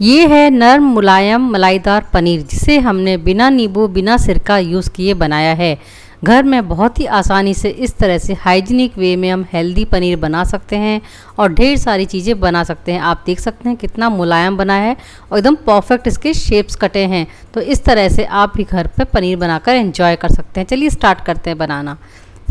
ये है नरम मुलायम मलाईदार पनीर जिसे हमने बिना नींबू बिना सिरका यूज़ किए बनाया है घर में बहुत ही आसानी से इस तरह से हाइजीनिक वे में हम हेल्दी पनीर बना सकते हैं और ढेर सारी चीज़ें बना सकते हैं आप देख सकते हैं कितना मुलायम बना है और एकदम परफेक्ट इसके शेप्स कटे हैं तो इस तरह से आप भी घर पर पनीर बनाकर एंजॉय कर सकते हैं चलिए स्टार्ट करते हैं बनाना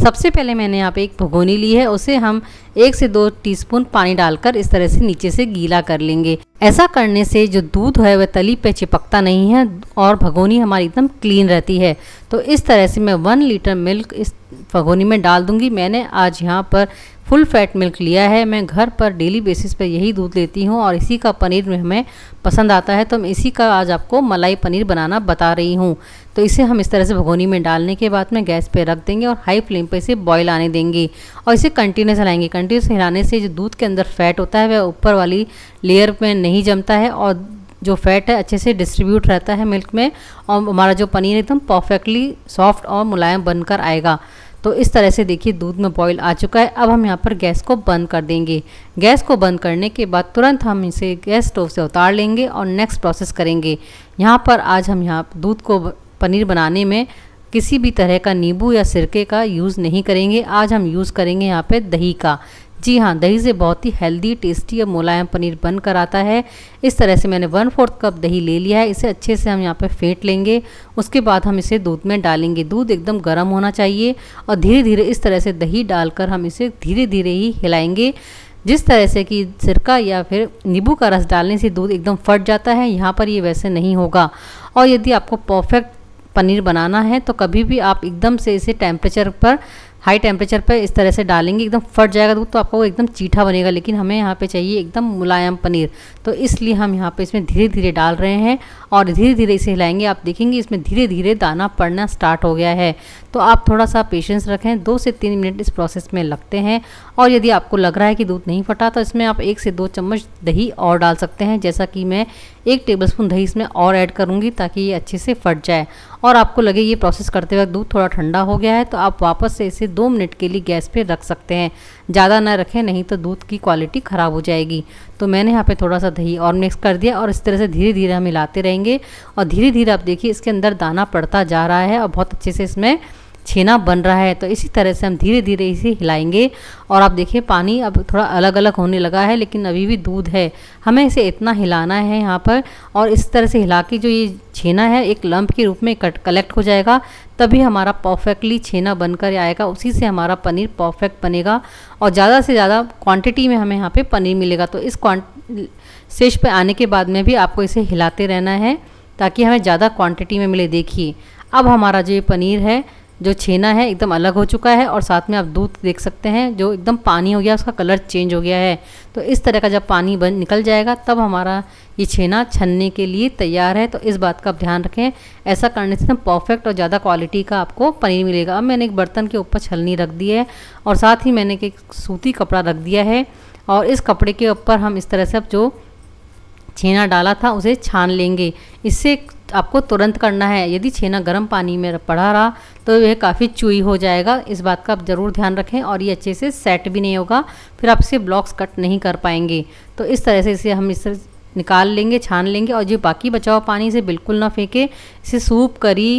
सबसे पहले मैंने यहाँ पे एक भगोनी ली है उसे हम एक से दो टीस्पून पानी डालकर इस तरह से नीचे से गीला कर लेंगे ऐसा करने से जो दूध है वह तली पे चिपकता नहीं है और भगोनी हमारी एकदम क्लीन रहती है तो इस तरह से मैं वन लीटर मिल्क इस भगोनी में डाल दूंगी मैंने आज यहाँ पर फुल फैट मिल्क लिया है मैं घर पर डेली बेसिस पर यही दूध लेती हूँ और इसी का पनीर में हमें पसंद आता है तो मैं इसी का आज आपको मलाई पनीर बनाना बता रही हूँ तो इसे हम इस तरह से भगोनी में डालने के बाद में गैस पे रख देंगे और हाई फ्लेम पे इसे बॉईल आने देंगे और इसे कंटिन्यूस हिलाएंगे कंटिन्यूस हिलाने से जो दूध के अंदर फैट होता है वह ऊपर वाली लेयर में नहीं जमता है और जो फैट है अच्छे से डिस्ट्रीब्यूट रहता है मिल्क में और हमारा जो पनीर एकदम परफेक्टली सॉफ्ट और मुलायम बनकर आएगा तो इस तरह से देखिए दूध में बॉईल आ चुका है अब हम यहाँ पर गैस को बंद कर देंगे गैस को बंद करने के बाद तुरंत हम इसे गैस स्टोव से उतार लेंगे और नेक्स्ट प्रोसेस करेंगे यहाँ पर आज हम यहाँ दूध को पनीर बनाने में किसी भी तरह का नींबू या सिरके का यूज़ नहीं करेंगे आज हम यूज़ करेंगे यहाँ पे दही का जी हाँ दही से बहुत ही हेल्दी टेस्टी और मुलायम पनीर बन कर आता है इस तरह से मैंने वन फोर्थ कप दही ले लिया है इसे अच्छे से हम यहाँ पर फेंट लेंगे उसके बाद हम इसे दूध में डालेंगे दूध एकदम गर्म होना चाहिए और धीरे धीरे इस तरह से दही डालकर हम इसे धीरे धीरे ही हिलाएंगे जिस तरह से कि सिरका या फिर नींबू का रस डालने से दूध एकदम फट जाता है यहाँ पर ये वैसे नहीं होगा और यदि आपको परफेक्ट पनीर बनाना है तो कभी भी आप एकदम से इसे टेम्परेचर पर हाई टेम्परेचर पे इस तरह से डालेंगे एकदम फट जाएगा दूध तो आपका वो एकदम चीठा बनेगा लेकिन हमें यहाँ पे चाहिए एकदम मुलायम पनीर तो इसलिए हम यहाँ पे इसमें धीरे धीरे डाल रहे हैं और धीरे धीरे इसे हिलाएंगे आप देखेंगे इसमें धीरे धीरे दाना पड़ना स्टार्ट हो गया है तो आप थोड़ा सा पेशेंस रखें दो से तीन मिनट इस प्रोसेस में लगते हैं और यदि आपको लग रहा है कि दूध नहीं फटा तो इसमें आप एक से दो चम्मच दही और डाल सकते हैं जैसा कि मैं एक टेबलस्पून दही इसमें और ऐड करूँगी ताकि ये अच्छे से फट जाए और आपको लगे ये प्रोसेस करते वक्त दूध थोड़ा ठंडा हो गया है तो आप वापस से इसे दो मिनट के लिए गैस पर रख सकते हैं ज़्यादा ना रखें नहीं तो दूध की क्वालिटी ख़राब हो जाएगी तो मैंने यहाँ पे थोड़ा सा दही और मिक्स कर दिया और इस तरह से धीरे धीरे हम मिलाते रहेंगे और धीरे धीरे आप देखिए इसके अंदर दाना पड़ता जा रहा है और बहुत अच्छे से इसमें छेना बन रहा है तो इसी तरह से हम धीरे धीरे इसे हिलाएंगे और आप देखिए पानी अब थोड़ा अलग अलग होने लगा है लेकिन अभी भी दूध है हमें इसे इतना हिलाना है यहाँ पर और इस तरह से हिला के जो ये छेना है एक लंप के रूप में कट कलेक्ट हो जाएगा तभी हमारा परफेक्टली छेना बनकर आएगा उसी से हमारा पनीर परफेक्ट बनेगा और ज़्यादा से ज़्यादा क्वान्टिटी में हमें यहाँ पर पनीर मिलेगा तो इस शेष पे आने के बाद में भी आपको इसे हिलाते रहना है ताकि हमें ज़्यादा क्वांटिटी में मिले देखिए अब हमारा जो ये पनीर है जो छेना है एकदम अलग हो चुका है और साथ में आप दूध देख सकते हैं जो एकदम पानी हो गया उसका कलर चेंज हो गया है तो इस तरह का जब पानी बन निकल जाएगा तब हमारा ये छेना छनने के लिए तैयार है तो इस बात का आप ध्यान रखें ऐसा करने से एकदम परफेक्ट और ज़्यादा क्वालिटी का आपको पनीर मिलेगा अब मैंने एक बर्तन के ऊपर छलनी रख दी है और साथ ही मैंने एक सूती कपड़ा रख दिया है और इस कपड़े के ऊपर हम इस तरह से अब जो छेना डाला था उसे छान लेंगे इससे आपको तुरंत करना है यदि छेना गर्म पानी में पड़ा रहा तो यह काफ़ी चुई हो जाएगा इस बात का आप ज़रूर ध्यान रखें और ये अच्छे से सेट भी नहीं होगा फिर आप इसे ब्लॉक्स कट नहीं कर पाएंगे तो इस तरह से इसे हम इस निकाल लेंगे छान लेंगे और जो बाकी बचा हुआ पानी इसे बिल्कुल ना फेंके इसे सूप करी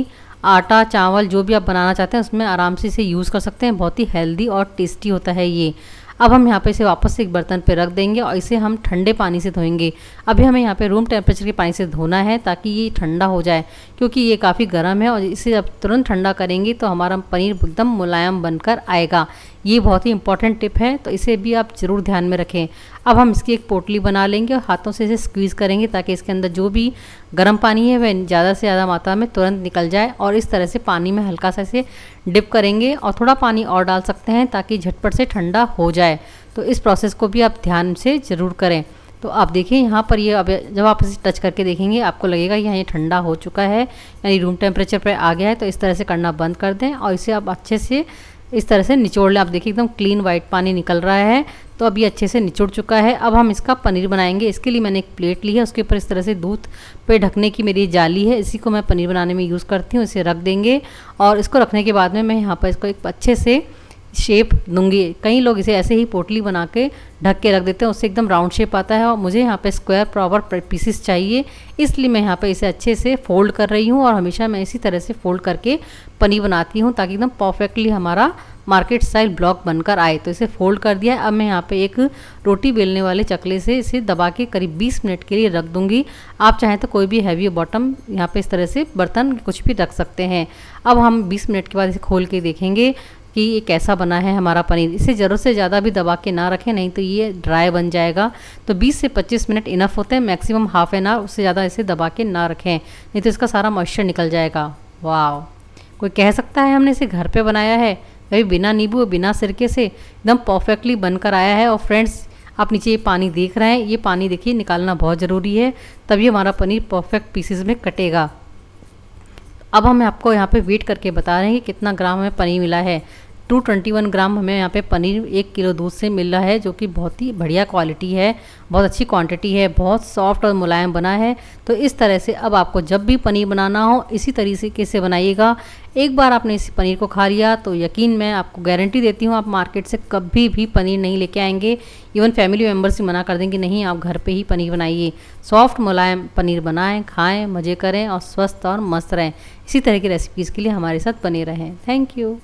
आटा चावल जो भी आप बनाना चाहते हैं उसमें आराम से इसे यूज़ कर सकते हैं बहुत ही हेल्दी और टेस्टी होता है ये अब हम यहाँ पे इसे वापस से एक बर्तन पे रख देंगे और इसे हम ठंडे पानी से धोएंगे अभी हमें यहाँ पे रूम टेम्परेचर के पानी से धोना है ताकि ये ठंडा हो जाए क्योंकि ये काफ़ी गर्म है और इसे अब तुरंत ठंडा करेंगे तो हमारा पनीर एकदम मुलायम बनकर आएगा ये बहुत ही इंपॉर्टेंट टिप है तो इसे भी आप ज़रूर ध्यान में रखें अब हम इसकी एक पोटली बना लेंगे और हाथों से इसे स्क्वीज़ करेंगे ताकि इसके अंदर जो भी गर्म पानी है वह ज़्यादा से ज़्यादा मात्रा में तुरंत निकल जाए और इस तरह से पानी में हल्का सा इसे डिप करेंगे और थोड़ा पानी और डाल सकते हैं ताकि झटपट से ठंडा हो जाए तो इस प्रोसेस को भी आप ध्यान से ज़रूर करें तो आप देखिए यहाँ पर ये अब जब आप इसे टच करके देखेंगे आपको लगेगा यहाँ ये ठंडा हो चुका है यानी रूम टेम्परेचर पर आ गया है तो इस तरह से करना बंद कर दें और इसे आप अच्छे से इस तरह से निचोड़ लें आप देखिए एकदम क्लीन वाइट पानी निकल रहा है तो अब ये अच्छे से निचोड़ चुका है अब हम इसका पनीर बनाएंगे इसके लिए मैंने एक प्लेट ली है उसके ऊपर इस तरह से दूध पे ढकने की मेरी जाली है इसी को मैं पनीर बनाने में यूज़ करती हूँ इसे रख देंगे और इसको रखने के बाद में मैं यहाँ पर इसको एक अच्छे से शेप दूंगी कई लोग इसे ऐसे ही पोटली बना के ढक के रख देते हैं उससे एकदम राउंड शेप आता है और मुझे यहाँ पे स्क्वायर प्रॉपर पीसेस चाहिए इसलिए मैं यहाँ पे इसे अच्छे से फोल्ड कर रही हूँ और हमेशा मैं इसी तरह से फोल्ड करके पनी बनाती हूँ ताकि एकदम परफेक्टली हमारा मार्केट स्टाइल ब्लॉक बनकर आए तो इसे फोल्ड कर दिया अब मैं यहाँ पे एक रोटी बेलने वाले चकले से इसे दबा के करीब 20 मिनट के लिए रख दूंगी आप चाहें तो कोई भी हैवी बॉटम यहाँ पे इस तरह से बर्तन कुछ भी रख सकते हैं अब हम 20 मिनट के बाद इसे खोल के देखेंगे कि ये कैसा बना है हमारा पनीर इसे ज़रूरत से ज़्यादा भी दबा के ना रखें नहीं तो ये ड्राई बन जाएगा तो 20 से 25 मिनट इनफ होते हैं मैक्सिमम हाफ एन आवर उससे ज़्यादा इसे दबा के ना रखें नहीं तो इसका सारा मॉइस्चर निकल जाएगा वाह कोई कह सकता है हमने इसे घर पर बनाया है भाई बिना नींबू बिना सिरके से एकदम परफेक्टली बनकर आया है और फ्रेंड्स आप नीचे ये पानी देख रहे हैं ये पानी देखिए निकालना बहुत ज़रूरी है तभी हमारा पनीर परफेक्ट पीसेस में कटेगा अब हम आपको यहाँ पे वेट करके बता रहे हैं कि कितना ग्राम हमें पनीर मिला है 221 ग्राम हमें यहाँ पे पनीर एक किलो दूध से मिल रहा है जो कि बहुत ही बढ़िया क्वालिटी है बहुत अच्छी क्वांटिटी है बहुत सॉफ्ट और मुलायम बना है तो इस तरह से अब आपको जब भी पनीर बनाना हो इसी तरीके से बनाइएगा एक बार आपने इस पनीर को खा लिया तो यकीन मैं आपको गारंटी देती हूँ आप मार्केट से कभी भी पनीर नहीं लेके आएंगे इवन फैमिली मेम्बर्स ही मना कर देंगे नहीं आप घर पर ही पनीर बनाइए सॉफ्ट मुलायम पनीर बनाएँ खाएँ मज़े करें और स्वस्थ और मस्त रहें इसी तरह की रेसिपीज़ के लिए हमारे साथ बने रहें थैंक यू